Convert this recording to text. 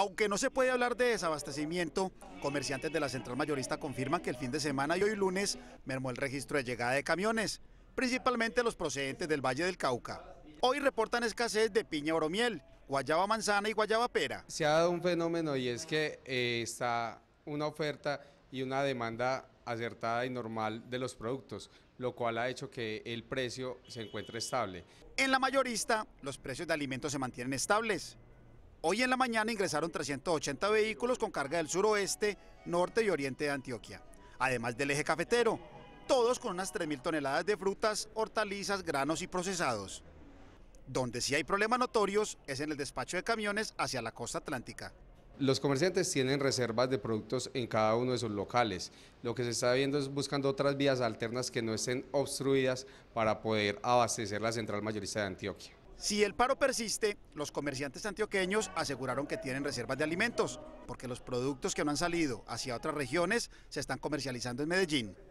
Aunque no se puede hablar de desabastecimiento, comerciantes de la central mayorista confirman que el fin de semana y hoy lunes mermó el registro de llegada de camiones, principalmente los procedentes del Valle del Cauca. Hoy reportan escasez de piña miel, guayaba manzana y guayaba pera. Se ha dado un fenómeno y es que eh, está una oferta y una demanda acertada y normal de los productos, lo cual ha hecho que el precio se encuentre estable. En la mayorista, los precios de alimentos se mantienen estables. Hoy en la mañana ingresaron 380 vehículos con carga del suroeste, norte y oriente de Antioquia, además del eje cafetero, todos con unas 3.000 toneladas de frutas, hortalizas, granos y procesados. Donde sí hay problemas notorios es en el despacho de camiones hacia la costa atlántica. Los comerciantes tienen reservas de productos en cada uno de sus locales. Lo que se está viendo es buscando otras vías alternas que no estén obstruidas para poder abastecer la central mayorista de Antioquia. Si el paro persiste, los comerciantes antioqueños aseguraron que tienen reservas de alimentos, porque los productos que no han salido hacia otras regiones se están comercializando en Medellín.